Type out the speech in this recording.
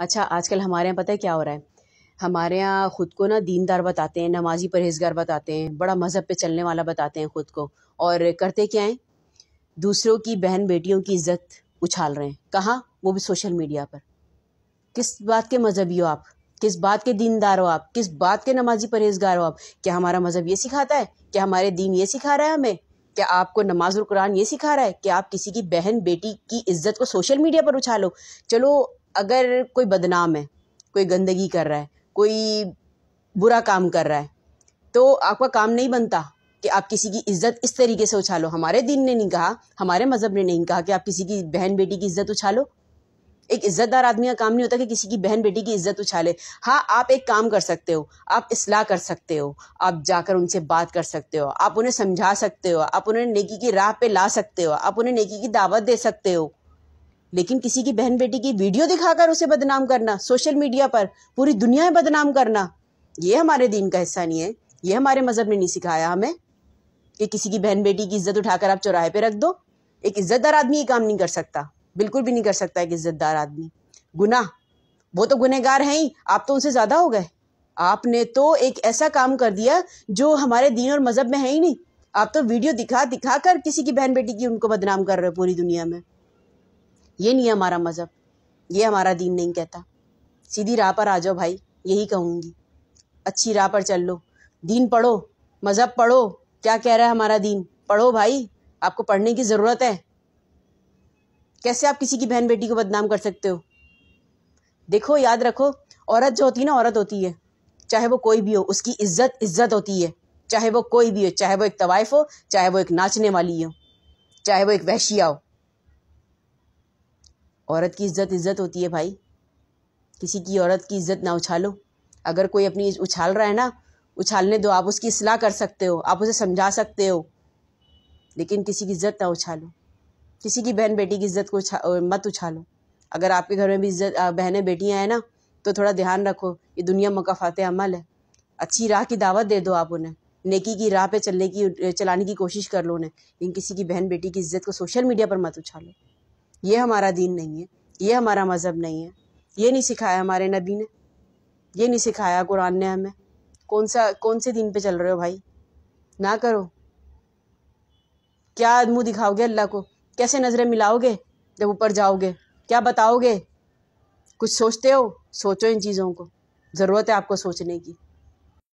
अच्छा आजकल हमारे यहाँ पता है क्या हो रहा है हमारे यहाँ ख़ुद को ना दीनदार बताते हैं नमाजी परहेजगार बताते हैं बड़ा मज़हब पे चलने वाला बताते हैं ख़ुद को और करते क्या हैं दूसरों की बहन बेटियों की इज़्ज़त उछाल रहे हैं कहाँ वो भी सोशल मीडिया पर किस बात के मज़हबी हो आप किस बात के दीनदार हो आप किस बात के नमाजी परहेजगार हो आप क्या हमारा मज़हब ये सिखाता है क्या हमारे दीन ये सिखा रहा है हमें क्या आपको नमाज और कुरान ये सिखा रहा है कि आप किसी की बहन बेटी की इज्जत को सोशल मीडिया पर उछालो चलो अगर कोई बदनाम है कोई गंदगी कर रहा है कोई बुरा काम कर रहा है तो आपका काम नहीं बनता कि आप किसी की इज्जत इस तरीके से उछालो हमारे दिन ने नहीं कहा हमारे मज़हब ने नहीं कहा कि आप किसी की बहन बेटी की इज्जत उछालो एक इज्जतदार आदमी का काम नहीं होता कि किसी की बहन बेटी की इज्जत उछाले हाँ आप एक काम कर सकते हो आप इसलाह कर सकते हो आप जाकर उनसे बात कर सकते हो आप उन्हें समझा सकते हो आप उन्हें नेकी की राह पे ला सकते हो आप उन्हें नेकी की दावत दे सकते हो लेकिन किसी की बहन बेटी की वीडियो दिखाकर उसे बदनाम करना सोशल मीडिया पर पूरी दुनिया में बदनाम करना ये हमारे दीन का हिस्सा नहीं है ये हमारे मज़हब ने नहीं सिखाया हमें कि किसी की बहन बेटी की इज्जत उठाकर आप चौराहे पे रख दो एक इज्जतदार आदमी ये काम नहीं कर सकता बिल्कुल भी नहीं कर सकता एक इज्जतदार आदमी गुना वो तो गुनहगार हैं ही आप तो उनसे ज़्यादा हो गए आपने तो एक ऐसा काम कर दिया जो हमारे दीन और मज़हब में है ही नहीं आप तो वीडियो दिखा दिखा कर किसी की बहन बेटी की उनको बदनाम कर रहे हो पूरी दुनिया में ये नहीं हमारा मज़हब ये हमारा दीन नहीं कहता सीधी राह पर आ जाओ भाई यही कहूँगी अच्छी राह पर चल लो दीन पढ़ो मज़हब पढ़ो क्या कह रहा है हमारा दीन पढ़ो भाई आपको पढ़ने की ज़रूरत है कैसे आप किसी की बहन बेटी को बदनाम कर सकते हो देखो याद रखो औरत जो होती है ना औरत होती है चाहे वो कोई भी हो उसकी इज्जत इज्जत होती है चाहे वो कोई भी हो चाहे वो एक तवाइफ हो चाहे वो एक नाचने वाली हो चाहे वो एक वहशिया हो औरत की इज्जत इज्जत होती है भाई किसी की औरत की इज्जत ना उछालो अगर कोई अपनी उछाल रहा है ना उछालने दो आप उसकी असलाह कर सकते हो आप उसे समझा सकते हो लेकिन किसी की इज्जत ना उछालो किसी की बहन बेटी की इज्जत को उछा, मत उछालो अगर आपके घर में भी इज्जत बहनें बेटियां हैं ना तो थोड़ा ध्यान रखो ये दुनिया मकाफात अमल है अच्छी राह की दावत दे दो आप उन्हें नेकी की राह पे चलने की चलाने की कोशिश कर लो उन्हें लेकिन किसी की बहन बेटी की इज्जत को सोशल मीडिया पर मत उछालो ये हमारा दीन नहीं है ये हमारा मज़हब नहीं है ये नहीं सिखाया हमारे नबी ने ये नहीं सिखाया कुरान ने हमें कौन सा कौन से दिन पे चल रहे हो भाई ना करो क्या मुँह दिखाओगे अल्लाह को कैसे नज़रें मिलाओगे जब ऊपर जाओगे क्या बताओगे कुछ सोचते हो सोचो इन चीज़ों को ज़रूरत है आपको सोचने की